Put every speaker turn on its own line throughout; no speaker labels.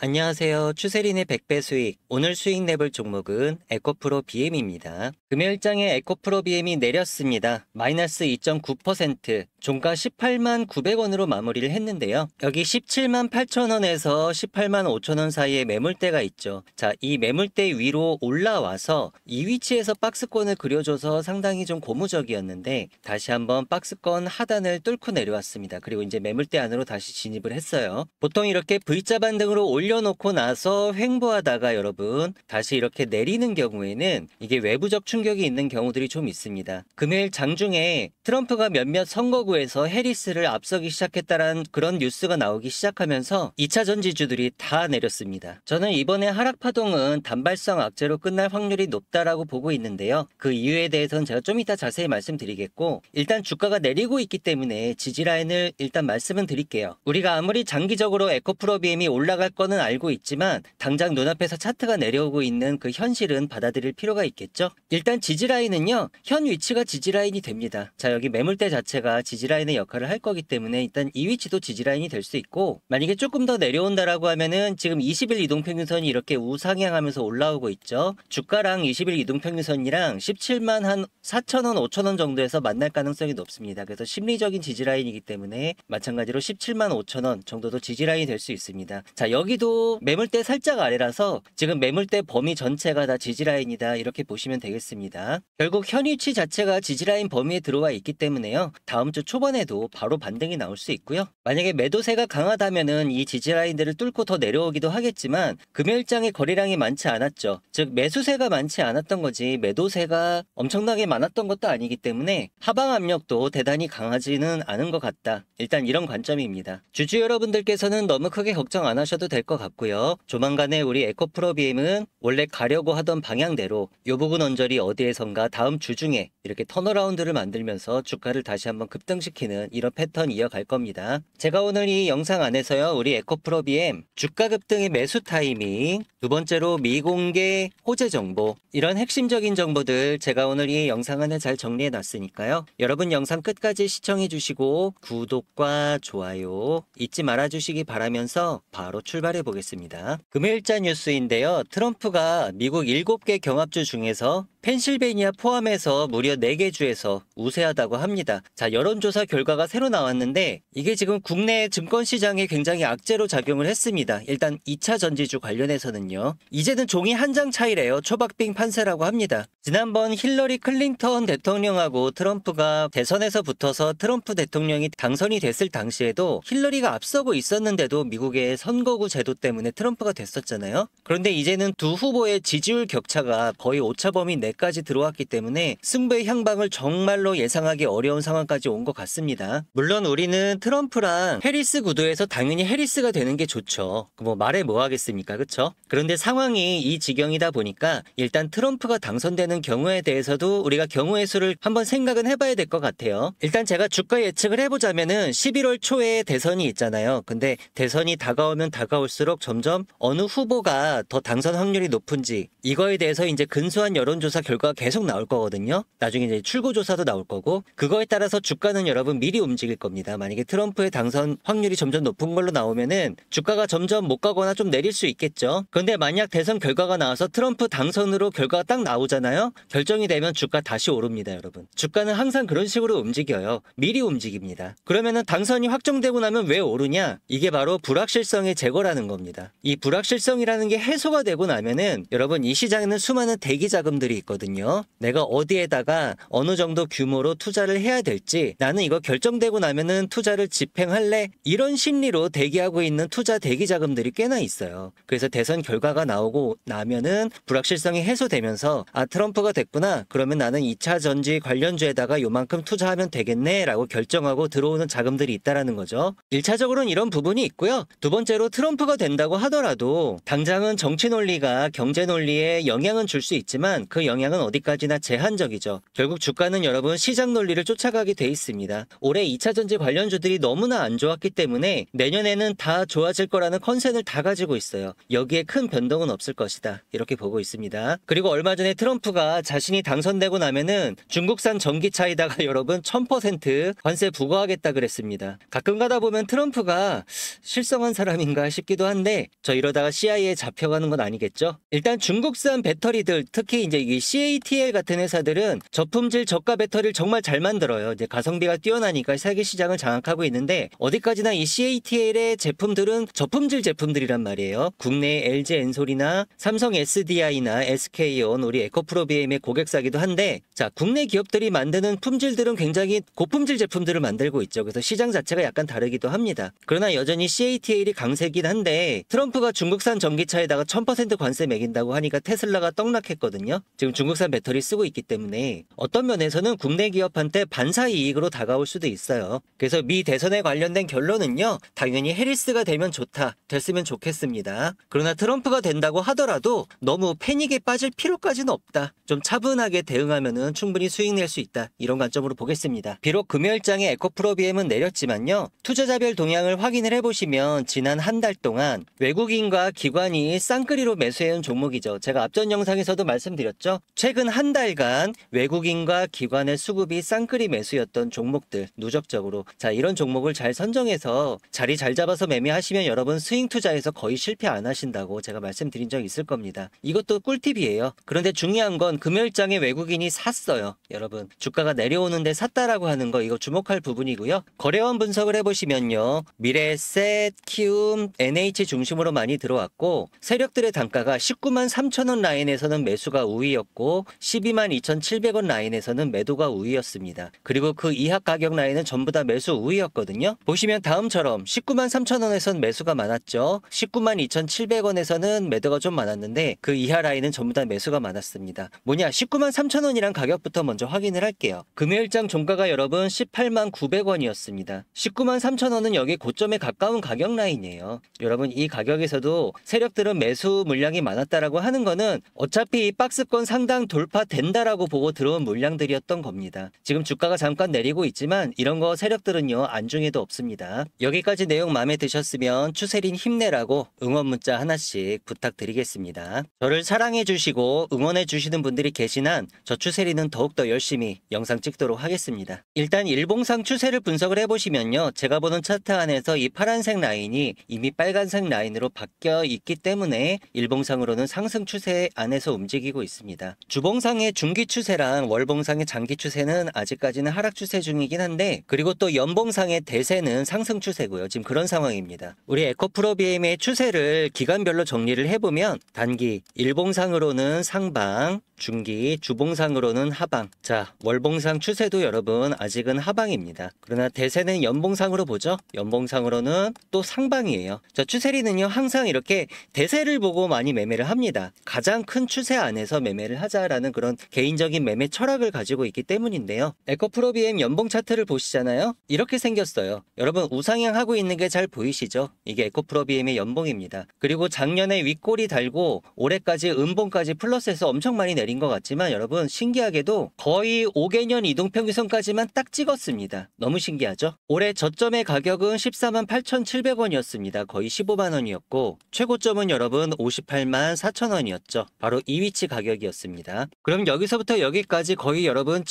안녕하세요. 추세린의 100배 수익. 오늘 수익 내볼 종목은 에코프로 BM입니다. 금요일장에 에코프로 BM이 내렸습니다. 마이너스 2.9%, 종가 18만 900원으로 마무리를 했는데요. 여기 17만 8천원에서 18만 5천원 사이에 매물대가 있죠. 자, 이 매물대 위로 올라와서 이 위치에서 박스권을 그려줘서 상당히 좀 고무적이었는데 다시 한번 박스권 하단을 뚫고 내려왔습니다. 그리고 이제 매물대 안으로 다시 진입을 했어요. 보통 이렇게 V자 반등으로 올려놓고 나서 횡보하다가 여러분 다시 이렇게 내리는 경우에는 이게 외부적 충격이 있는 경우들이 좀 있습니다. 금요일 장중에 트럼프가 몇몇 선거 시카에서 해리스를 앞서기 시작했다라는 그런 뉴스가 나오기 시작하면서 2차 전지주들이 다 내렸습니다. 저는 이번에 하락 파동은 단발성 악재로 끝날 확률이 높다라고 보고 있는데요. 그 이유에 대해서는 제가 좀 이따 자세히 말씀드리겠고 일단 주가가 내리고 있기 때문에 지지라인을 일단 말씀은 드릴게요. 우리가 아무리 장기적으로 에코프로 BM이 올라갈 거는 알고 있지만 당장 눈앞에서 차트가 내려오고 있는 그 현실은 받아들일 필요가 있겠죠. 일단 지지라인은요. 현 위치가 지지라인이 됩니다. 자 여기 매물대 자체가 지지 지지라인의 역할을 할 거기 때문에 일단 이 위치도 지지라인이 될 수 있고 만약에 조금 더 내려온다라고 하면은 지금 20일 이동평균선이 이렇게 우상향하면서 올라오고 있죠. 주가랑 20일 이동평균선이랑 17만 한 4천원 5천원 정도에서 만날 가능성이 높습니다. 그래서 심리적인 지지라인이기 때문에 마찬가지로 17만 5천원 정도도 지지라인이 될 수 있습니다. 자 여기도 매물대 살짝 아래라서 지금 매물대 범위 전체가 다 지지라인이다 이렇게 보시면 되겠습니다. 결국 현위치 자체가 지지라인 범위에 들어와 있기 때문에요. 다음 주 초반에도 바로 반등이 나올 수 있고요. 만약에 매도세가 강하다면 이 지지라인들을 뚫고 더 내려오기도 하겠지만 금일장의 거래량이 많지 않았죠. 즉 매수세가 많지 않았던 거지 매도세가 엄청나게 많았던 것도 아니기 때문에 하방 압력도 대단히 강하지는 않은 것 같다. 일단 이런 관점입니다. 주주 여러분들께서는 너무 크게 걱정 안 하셔도 될 것 같고요. 조만간에 우리 에코프로비엠은 원래 가려고 하던 방향대로 요 부분 언저리 어디에선가 다음 주 중에 이렇게 턴어라운드를 만들면서 주가를 다시 한번 급등 상승시키는 이런 패턴 이어갈 겁니다. 제가 오늘 이 영상 안에서요. 우리 에코프로 BM 주가 급등의 매수 타이밍 두 번째로 미공개 호재 정보 이런 핵심적인 정보들 제가 오늘 이 영상 안에 잘 정리해 놨으니까요. 여러분 영상 끝까지 시청해 주시고 구독과 좋아요 잊지 말아 주시기 바라면서 바로 출발해 보겠습니다. 금일자 뉴스인데요. 트럼프가 미국 7개 경합주 중에서 펜실베이니아 포함해서 무려 4개 주에서 우세하다고 합니다. 자, 여론조사 결과가 새로 나왔는데 이게 지금 국내 증권시장에 굉장히 악재로 작용을 했습니다. 일단 2차 전지주 관련해서는요. 이제는 종이 한 장 차이래요. 초박빙 판세라고 합니다. 지난번 힐러리 클린턴 대통령하고 트럼프가 대선에서 붙어서 트럼프 대통령이 당선이 됐을 당시에도 힐러리가 앞서고 있었는데도 미국의 선거구 제도 때문에 트럼프가 됐었잖아요. 그런데 이제는 두 후보의 지지율 격차가 거의 오차범위 내 경기까지 들어왔기 때문에 승부의 향방을 정말로 예상하기 어려운 상황까지 온 것 같습니다. 물론 우리는 트럼프랑 해리스 구도에서 당연히 해리스가 되는 게 좋죠. 뭐 말해 뭐 하겠습니까? 그쵸? 그런데 상황이 이 지경이다 보니까 일단 트럼프가 당선되는 경우에 대해서도 우리가 경우의 수를 한번 생각은 해봐야 될 것 같아요. 일단 제가 주가 예측을 해보자면은 11월 초에 대선이 있잖아요. 근데 대선이 다가오면 다가올수록 점점 어느 후보가 더 당선 확률이 높은지 이거에 대해서 이제 근소한 여론조사 조사 결과가 계속 나올 거거든요. 나중에 이제 출구 조사도 나올 거고 그거에 따라서 주가는 여러분 미리 움직일 겁니다. 만약에 트럼프의 당선 확률이 점점 높은 걸로 나오면은 주가가 점점 못 가거나 좀 내릴 수 있겠죠. 그런데 만약 대선 결과가 나와서 트럼프 당선으로 결과가 딱 나오잖아요. 결정이 되면 주가 다시 오릅니다, 여러분. 주가는 항상 그런 식으로 움직여요. 미리 움직입니다. 그러면은 당선이 확정되고 나면 왜 오르냐? 이게 바로 불확실성의 제거라는 겁니다. 이 불확실성이라는 게 해소가 되고 나면은 여러분 이 시장에는 수많은 대기 자금들이 있거든요. 내가 어디에다가 어느 정도 규모로 투자를 해야 될지 나는 이거 결정되고 나면은 투자를 집행할래 이런 심리로 대기하고 있는 투자 대기 자금들이 꽤나 있어요. 그래서 대선 결과가 나오고 나면은 불확실성이 해소되면서 아 트럼프가 됐구나 그러면 나는 2차 전지 관련주에다가 요만큼 투자하면 되겠네라고 결정하고 들어오는 자금들이 있다라는 거죠. 1차적으로는 이런 부분이 있고요. 두 번째로 트럼프가 된다고 하더라도 당장은 정치 논리가 경제 논리에 영향은 줄 수 있지만 그 영향 영향은 어디까지나 제한적이죠. 결국 주가는 여러분 시장 논리를 쫓아가게 돼 있습니다. 올해 2차 전지 관련주들이 너무나 안 좋았기 때문에 내년에는 다 좋아질 거라는 컨셉을 다 가지고 있어요. 여기에 큰 변동은 없을 것이다. 이렇게 보고 있습니다. 그리고 얼마 전에 트럼프가 자신이 당선되고 나면은 중국산 전기차에다가 여러분 1000% 관세 부과하겠다 그랬습니다. 가끔 가다 보면 트럼프가 실성한 사람인가 싶기도 한데 저 이러다가 CIA에 잡혀가는 건 아니겠죠? 일단 중국산 배터리들 특히 이제 이 CATL 같은 회사들은 저품질 저가 배터리를 정말 잘 만들어요. 이제 가성비가 뛰어나니까 세계 시장을 장악하고 있는데 어디까지나 이 CATL의 제품들은 저품질 제품들이란 말이에요. 국내 LG 엔솔이나 삼성 SDI나 SK온 우리 에코프로 BM의 고객사기도 한데 자 국내 기업들이 만드는 품질들은 굉장히 고품질 제품들을 만들고 있죠. 그래서 시장 자체가 약간 다르기도 합니다. 그러나 여전히 CATL이 강세긴 한데 트럼프가 중국산 전기차에다가 1000% 관세 매긴다고 하니까 테슬라가 떡락했거든요. 지금 중국산 배터리 쓰고 있기 때문에 어떤 면에서는 국내 기업한테 반사 이익으로 다가올 수도 있어요. 그래서 미 대선에 관련된 결론은요. 당연히 해리스가 되면 좋다. 됐으면 좋겠습니다. 그러나 트럼프가 된다고 하더라도 너무 패닉에 빠질 필요까지는 없다. 좀 차분하게 대응하면 충분히 수익 낼 수 있다. 이런 관점으로 보겠습니다. 비록 금요일장에 에코프로 비엠은 내렸지만요. 투자자별 동향을 확인을 해보시면 지난 한 달 동안 외국인과 기관이 쌍끌이로 매수해온 종목이죠. 제가 앞전 영상에서도 말씀드렸죠. 최근 한 달간 외국인과 기관의 수급이 쌍끌이 매수였던 종목들 누적적으로 자 이런 종목을 잘 선정해서 자리 잘 잡아서 매매하시면 여러분 스윙 투자에서 거의 실패 안 하신다고 제가 말씀드린 적 있을 겁니다. 이것도 꿀팁이에요. 그런데 중요한 건금요장에 외국인이 샀어요. 여러분 주가가 내려오는데 샀다라고 하는 거 이거 주목할 부분이고요. 거래원 분석을 해보시면요. 미래셋, 키움, NH 중심으로 많이 들어왔고 세력들의 단가가 19만 3천원 라인에서는 매수가 우위였고 올랐고 12만 2,700원 라인에서는 매도가 우위였습니다. 그리고 그 이하 가격 라인은 전부 다 매수 우위였거든요. 보시면 다음처럼 19만 3 0원에선 매수가 많았죠. 19만 2,700원에서는 매도가 좀 많았는데 그 이하 라인은 전부 다 매수가 많았습니다. 뭐냐 19만 3 0원이란 가격부터 먼저 확인을 할게요. 금요일장 종가가 여러분 18만 900원이었습니다. 19만 3 0원은 여기 고점에 가까운 가격 라인이에요. 여러분 이 가격에서도 세력들은 매수 물량이 많았다라고 하는 거는 어차피 박스권 상대 상당 돌파된다라고 보고 들어온 물량들이었던 겁니다. 지금 주가가 잠깐 내리고 있지만 이런 거 세력들은요 안중에도 없습니다. 여기까지 내용 마음에 드셨으면 추세린 힘내라고 응원 문자 하나씩 부탁드리겠습니다. 저를 사랑해 주시고 응원해 주시는 분들이 계신 한 저 추세리는 더욱더 열심히 영상 찍도록 하겠습니다. 일단 일봉상 추세를 분석을 해보시면요. 제가 보는 차트 안에서 이 파란색 라인이 이미 빨간색 라인으로 바뀌어 있기 때문에 일봉상으로는 상승 추세 안에서 움직이고 있습니다. 있습니다. 주봉상의 중기 추세랑 월봉상의 장기 추세는 아직까지는 하락 추세 중이긴 한데 그리고 또 연봉상의 대세는 상승 추세고요. 지금 그런 상황입니다. 우리 에코프로 비엠의 추세를 기간별로 정리를 해보면 단기 일봉상으로는 상방 중기, 주봉상으로는 하방. 자, 월봉상 추세도 여러분 아직은 하방입니다. 그러나 대세는 연봉상으로 보죠. 연봉상으로는 또 상방이에요. 자, 추세리는요 항상 이렇게 대세를 보고 많이 매매를 합니다. 가장 큰 추세 안에서 매매를 하자라는 그런 개인적인 매매 철학을 가지고 있기 때문인데요. 에코프로 비엠 연봉 차트를 보시잖아요. 이렇게 생겼어요. 여러분 우상향 하고 있는 게 잘 보이시죠? 이게 에코프로 비엠의 연봉입니다. 그리고 작년에 윗골이 달고 올해까지 은봉까지 플러스해서 엄청 많이 내려 내린 것 같지만 여러분 신기하게도 거의 5개년 이동평균선까지만 딱 찍었습니다. 너무 신기하죠? 올해 저점의 가격은 14만 8,700원이었습니다. 거의 15만 원이었고 최고점은 여러분 58만 4천 원이었죠. 바로 이 위치 가격이었습니다. 그럼 여기서부터 여기까지 거의 여러분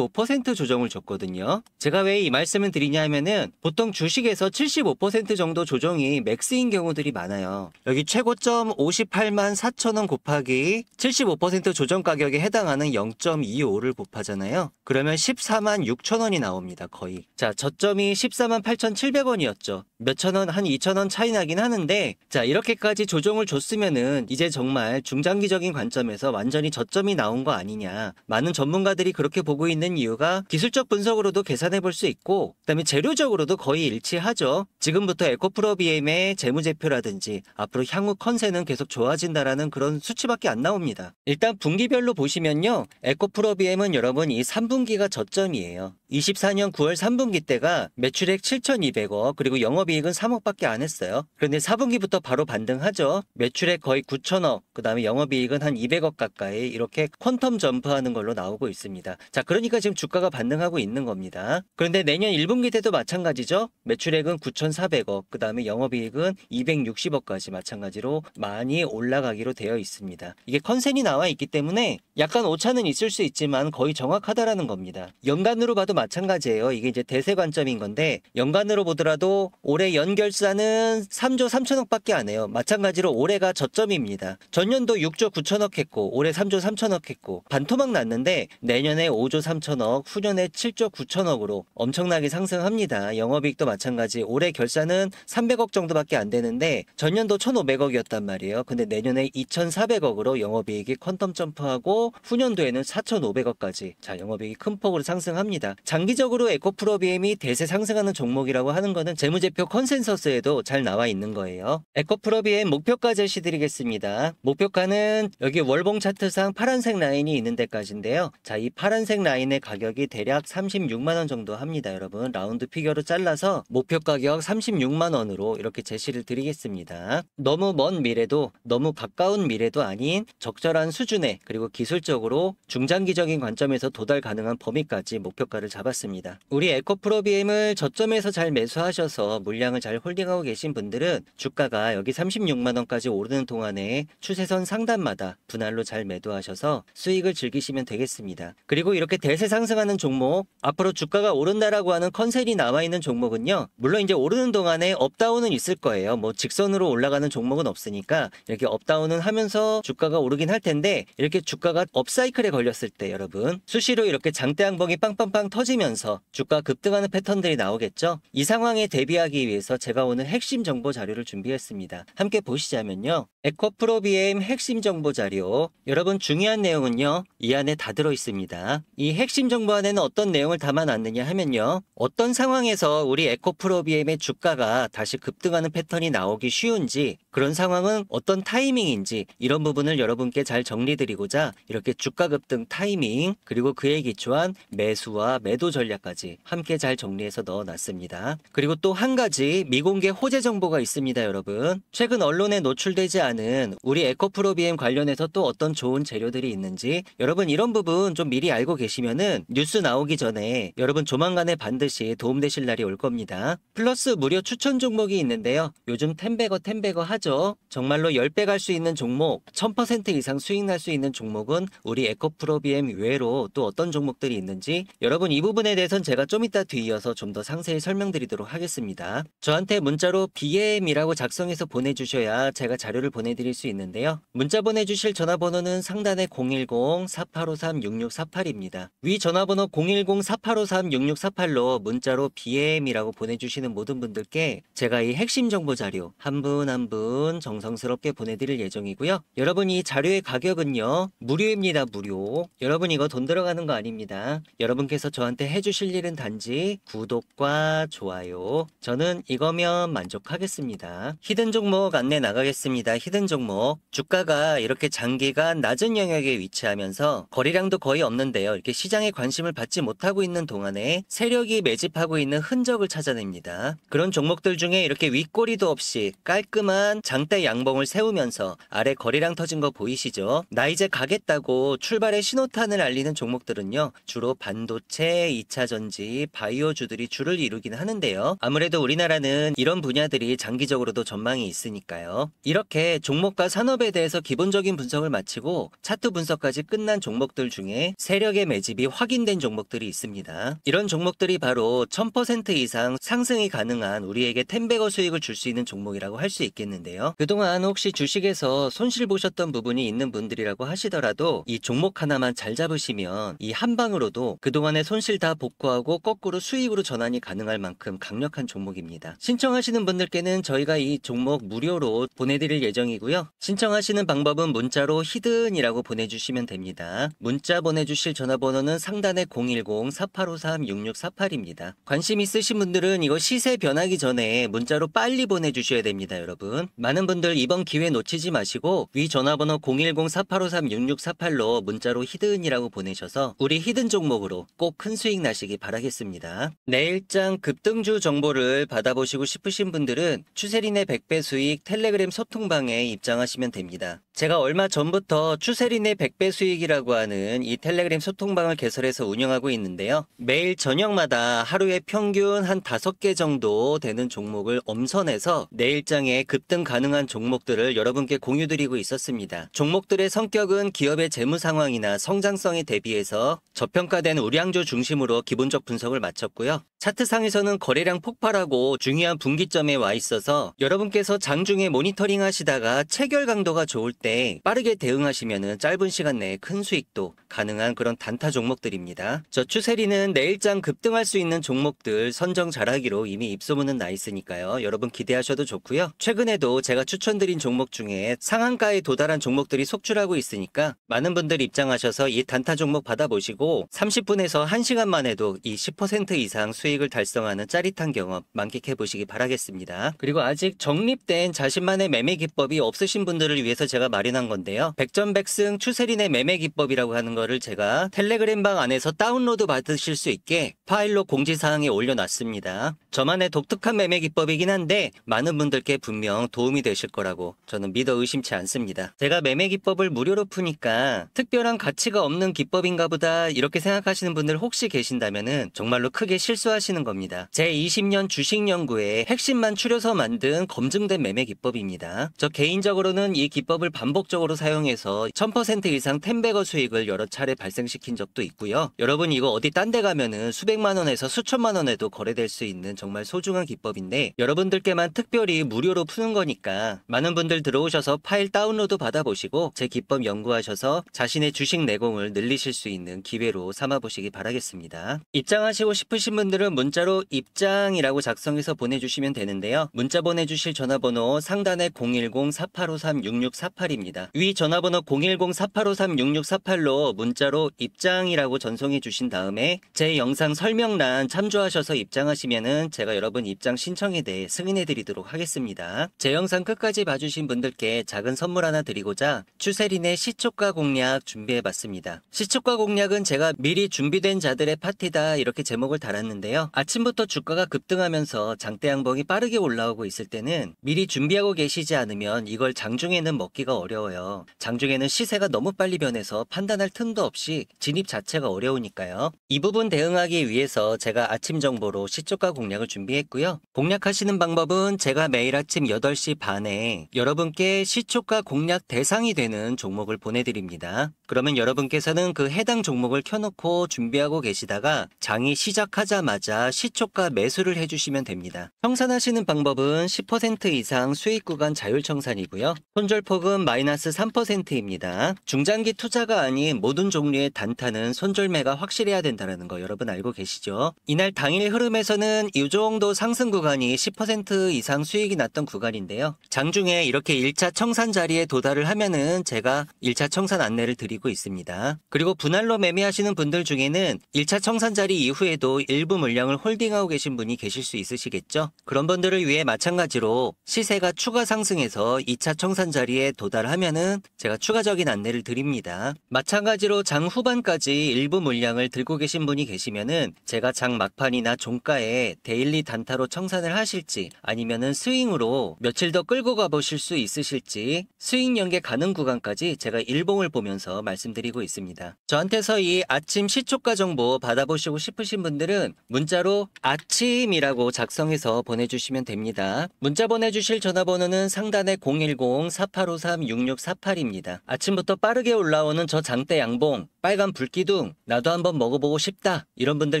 75% 조정을 줬거든요. 제가 왜 이 말씀을 드리냐 하면은 보통 주식에서 75% 정도 조정이 맥스인 경우들이 많아요. 여기 최고점 58만 4천 원 곱하기 75% 조정까지 가격에 해당하는 0.25를 곱하잖아요. 그러면 14만 6천 원이 나옵니다. 거의. 자, 저점이 14만 8,700원이었죠. 몇 천 원, 한 2천 원 차이 나긴 하는데 자, 이렇게까지 조정을 줬으면은 이제 정말 중장기적인 관점에서 완전히 저점이 나온 거 아니냐. 많은 전문가들이 그렇게 보고 있는 이유가 기술적 분석으로도 계산해 볼 수 있고 그다음에 재료적으로도 거의 일치하죠. 지금부터 에코프로 BM의 재무제표라든지 앞으로 향후 컨셉은 계속 좋아진다라는 그런 수치밖에 안 나옵니다. 일단 분기별 연도별로 보시면요. 에코프로 BM은 여러분 이 3분기가 저점이에요. 24년 9월 3분기 때가 매출액 7,200억 그리고 영업이익은 3억밖에 안 했어요. 그런데 4분기부터 바로 반등하죠. 매출액 거의 9천억 그 다음에 영업이익은 한 200억 가까이 이렇게 퀀텀 점프하는 걸로 나오고 있습니다. 자 그러니까 지금 주가가 반등하고 있는 겁니다. 그런데 내년 1분기 때도 마찬가지죠. 매출액은 9,400억 그 다음에 영업이익은 260억까지 마찬가지로 많이 올라가기로 되어 있습니다. 이게 컨셉이 나와 있기 때문에 약간 오차는 있을 수 있지만 거의 정확하다라는 겁니다. 연간으로 봐도 마찬가지예요. 이게 이제 대세 관점인 건데 연간으로 보더라도 올해 연결사는 3조 3천억밖에 안 해요. 마찬가지로 올해가 저점입니다. 전년도 6조 9천억 했고 올해 3조 3천억 했고 반토막 났는데 내년에 5조 3천억, 후년에 7조 9천억으로 엄청나게 상승합니다. 영업이익도 마찬가지. 올해 결산은 300억 정도밖에 안 되는데 전년도 1,500억이었단 말이에요. 근데 내년에 2,400억으로 영업이익이 컨텀 점프하고 하고 후년도에는 4,500억까지 자 영업이익이 큰 폭으로 상승합니다. 장기적으로 에코프로 BM이 대세 상승하는 종목이라고 하는 것은 재무제표 컨센서스에도 잘 나와 있는 거예요. 에코프로 BM 목표가 제시드리겠습니다. 목표가는 여기 월봉 차트상 파란색 라인이 있는 데까지인데요. 자 이 파란색 라인의 가격이 대략 36만원 정도 합니다. 여러분 라운드 피겨로 잘라서 목표 가격 36만원으로 이렇게 제시를 드리겠습니다. 너무 먼 미래도 너무 가까운 미래도 아닌 적절한 수준의 그리고 그리고 기술적으로 중장기적인 관점에서 도달 가능한 범위까지 목표가를 잡았습니다. 우리 에코프로비엠을 저점에서 잘 매수하셔서 물량을 잘 홀딩하고 계신 분들은 주가가 여기 36만원까지 오르는 동안에 추세선 상단마다 분할로 잘 매도하셔서 수익을 즐기시면 되겠습니다. 그리고 이렇게 대세 상승하는 종목, 앞으로 주가가 오른다라고 하는 컨셉이 남아있는 종목은요. 물론 이제 오르는 동안에 업다운은 있을 거예요. 뭐 직선으로 올라가는 종목은 없으니까 이렇게 업다운은 하면서 주가가 오르긴 할 텐데 이렇게 주가가 업사이클에 걸렸을 때 여러분 수시로 이렇게 장대 양봉이 빵빵빵 터지면서 주가 급등하는 패턴들이 나오겠죠. 이 상황에 대비하기 위해서 제가 오늘 핵심 정보 자료를 준비했습니다. 함께 보시자면요. 에코프로 비엠 핵심 정보 자료 여러분 중요한 내용은요. 이 안에 다 들어 있습니다. 이 핵심 정보 안에는 어떤 내용을 담아놨느냐 하면요. 어떤 상황에서 우리 에코프로 비엠의 주가가 다시 급등하는 패턴이 나오기 쉬운지 그런 상황은 어떤 타이밍인지 이런 부분을 여러분께 잘 정리드리고자 이렇게 주가 급등 타이밍 그리고 그에 기초한 매수와 매도 전략까지 함께 잘 정리해서 넣어놨습니다. 그리고 또 한 가지 미공개 호재 정보가 있습니다 여러분. 최근 언론에 노출되지 않은 우리 에코프로비엠 관련해서 또 어떤 좋은 재료들이 있는지 여러분 이런 부분 좀 미리 알고 계시면은 뉴스 나오기 전에 여러분 조만간에 반드시 도움되실 날이 올 겁니다. 플러스 무료 추천 종목이 있는데요. 요즘 텐베거 텐베거 하죠. 하죠. 정말로 10배 갈 수 있는 종목, 1000% 이상 수익 날 수 있는 종목은 우리 에코프로 비엠 외로 또 어떤 종목들이 있는지 여러분 이 부분에 대해선 제가 좀 이따 뒤이어서 좀 더 상세히 설명드리도록 하겠습니다. 저한테 문자로 BM이라고 작성해서 보내주셔야 제가 자료를 보내드릴 수 있는데요. 문자 보내주실 전화번호는 상단에 010-4853-6648입니다. 위 전화번호 010-4853-6648로 문자로 BM이라고 보내주시는 모든 분들께 제가 이 핵심 정보 자료 한 분 한분 여러분 정성스럽게 보내드릴 예정이고요. 여러분 이 자료의 가격은요. 무료입니다. 무료. 여러분 이거 돈 들어가는 거 아닙니다. 여러분께서 저한테 해주실 일은 단지 구독과 좋아요. 저는 이거면 만족하겠습니다. 히든 종목 안내 나가겠습니다. 히든 종목. 주가가 이렇게 장기간 낮은 영역에 위치하면서 거래량도 거의 없는데요. 이렇게 시장에 관심을 받지 못하고 있는 동안에 세력이 매집하고 있는 흔적을 찾아냅니다. 그런 종목들 중에 이렇게 윗꼬리도 없이 깔끔한 장대 양봉을 세우면서 아래 거리랑 터진 거 보이시죠? 나 이제 가겠다고 출발의 신호탄을 알리는 종목들은요. 주로 반도체, 2차전지, 바이오주들이 주를 이루긴 하는데요. 아무래도 우리나라는 이런 분야들이 장기적으로도 전망이 있으니까요. 이렇게 종목과 산업에 대해서 기본적인 분석을 마치고 차트 분석까지 끝난 종목들 중에 세력의 매집이 확인된 종목들이 있습니다. 이런 종목들이 바로 1000% 이상 상승이 가능한 우리에게 텐베거 수익을 줄 수 있는 종목이라고 할 수 있겠는데요. 있는데요. 그동안 혹시 주식에서 손실 보셨던 부분이 있는 분들이라고 하시더라도 이 종목 하나만 잘 잡으시면 이 한 방으로도 그동안의 손실 다 복구하고 거꾸로 수익으로 전환이 가능할 만큼 강력한 종목입니다. 신청하시는 분들께는 저희가 이 종목 무료로 보내드릴 예정이고요. 신청하시는 방법은 문자로 히든이라고 보내주시면 됩니다. 문자 보내주실 전화번호는 상단에 010-4853-6648입니다. 관심 있으신 분들은 이거 시세 변하기 전에 문자로 빨리 보내주셔야 됩니다, 여러분. 많은 분들 이번 기회 놓치지 마시고 위 전화번호 010-4853-6648로 문자로 히든이라고 보내셔서 우리 히든 종목으로 꼭 큰 수익 나시기 바라겠습니다. 내일장 급등주 정보를 받아보시고 싶으신 분들은 추세린의 100배 수익 텔레그램 소통방에 입장하시면 됩니다. 제가 얼마 전부터 추세린의 100배 수익이라고 하는 이 텔레그램 소통방을 개설해서 운영하고 있는데요. 매일 저녁마다 하루에 평균 한 5개 정도 되는 종목을 엄선해서 내 일장에 급등 가능한 종목들을 여러분께 공유드리고 있었습니다. 종목들의 성격은 기업의 재무 상황이나 성장성에 대비해서 저평가된 우량주 중심으로 기본적 분석을 마쳤고요. 차트상에서는 거래량 폭발하고 중요한 분기점에 와 있어서 여러분께서 장중에 모니터링 하시다가 체결 강도가 좋을 때 빠르게 대응하시면 짧은 시간 내에 큰 수익도 가능한 그런 단타 종목들입니다. 저 추세리는 내일장 급등할 수 있는 종목들 선정 잘하기로 이미 입소문은 나 있으니까요. 여러분 기대하셔도 좋고요. 최근에도 제가 추천드린 종목 중에 상한가에 도달한 종목들이 속출하고 있으니까 많은 분들 입장하셔서 이 단타 종목 받아보시고 30분에서 1시간만 해도 이 10% 이상 수익 수익을 달성하는 짜릿한 경험 만끽해 보시기 바라겠습니다. 그리고 아직 정립된 자신만의 매매 기법이 없으신 분들을 위해서 제가 마련한 건데요. 백전백승 추세린의 매매 기법이라고 하는 거를 제가 텔레그램방 안에서 다운로드 받으실 수 있게 파일로 공지사항에 올려놨습니다. 저만의 독특한 매매 기법이긴 한데 많은 분들께 분명 도움이 되실 거라고 저는 믿어 의심치 않습니다. 제가 매매 기법을 무료로 푸니까 특별한 가치가 없는 기법인가 보다 이렇게 생각하시는 분들 혹시 계신다면 정말로 크게 실수하시는 겁니다. 제20년 주식연구의 핵심만 추려서 만든 검증된 매매 기법입니다. 저 개인적으로는 이 기법을 반복적으로 사용해서 1000% 이상 텐베거 수익을 여러 차례 발생시킨 적도 있고요. 여러분 이거 어디 딴 데 가면은 수백만 원에서 수천만 원에도 거래될 수 있는 정말 소중한 기법인데 여러분들께만 특별히 무료로 푸는 거니까 많은 분들 들어오셔서 파일 다운로드 받아보시고 제 기법 연구하셔서 자신의 주식 내공을 늘리실 수 있는 기회로 삼아보시기 바라겠습니다. 입장하시고 싶으신 분들은 문자로 입장이라고 작성해서 보내주시면 되는데요. 문자 보내주실 전화번호 상단에 010-4853-6648입니다. 위 전화번호 010-4853-6648로 문자로 입장이라고 전송해 주신 다음에 제 영상 설명란 참조하셔서 입장하시면은 제가 여러분 입장 신청에 대해 승인해 드리도록 하겠습니다. 제 영상 끝까지 봐주신 분들께 작은 선물 하나 드리고자 추세린의 시초과 공략 준비해봤습니다. 시초과 공략은 제가 미리 준비된 자들의 파티다 이렇게 제목을 달았는데요. 아침부터 주가가 급등하면서 장대 양봉이 빠르게 올라오고 있을 때는 미리 준비하고 계시지 않으면 이걸 장중에는 먹기가 어려워요. 장중에는 시세가 너무 빨리 변해서 판단할 틈도 없이 진입 자체가 어려우니까요. 이 부분 대응하기 위해서 제가 아침 정보로 시초가 공략을 공략을 준비했고요. 공략하시는 방법은 제가 매일 아침 8시 반에 여러분께 시초가 공략 대상이 되는 종목을 보내드립니다. 그러면 여러분께서는 그 해당 종목을 켜놓고 준비하고 계시다가 장이 시작하자마자 시초가 매수를 해주시면 됩니다. 청산하시는 방법은 10% 이상 수익 구간 자율 청산이고요. 손절폭은 마이너스 3%입니다. 중장기 투자가 아닌 모든 종류의 단타는 손절매가 확실해야 된다는 거 여러분 알고 계시죠? 이날 당일 흐름에서는 이웃 정도 상승 구간이 10% 이상 수익이 났던 구간인데요. 장중에 이렇게 1차 청산 자리에 도달을 하면은 제가 1차 청산 안내를 드리고 있습니다. 그리고 분할로 매매하시는 분들 중에는 1차 청산 자리 이후에도 일부 물량을 홀딩하고 계신 분이 계실 수 있으시겠죠? 그런 분들을 위해 마찬가지로 시세가 추가 상승해서 2차 청산 자리에 도달하면은 제가 추가적인 안내를 드립니다. 마찬가지로 장 후반까지 일부 물량을 들고 계신 분이 계시면은 제가 장 막판이나 종가에 대 데일리 단타로 청산을 하실지 아니면은 스윙으로 며칠 더 끌고 가보실 수 있으실지 스윙 연계 가능 구간까지 제가 일봉을 보면서 말씀드리고 있습니다. 저한테서 이 아침 시초가 정보 받아보시고 싶으신 분들은 문자로 아침이라고 작성해서 보내주시면 됩니다. 문자 보내주실 전화번호는 상단에 010-4853-6648입니다. 아침부터 빠르게 올라오는 저 장대 양봉 빨간 불기둥 나도 한번 먹어보고 싶다 이런 분들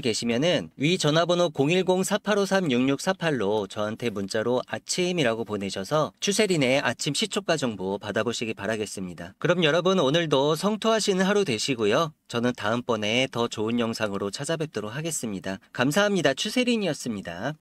계시면은 위 전화번호 010-4853-6648로 저한테 문자로 아침이라고 보내셔서 추세린의 아침 시초가 정보 받아보시기 바라겠습니다. 그럼 여러분 오늘도 성토하시는 하루 되시고요. 저는 다음번에 더 좋은 영상으로 찾아뵙도록 하겠습니다. 감사합니다. 추세린이었습니다.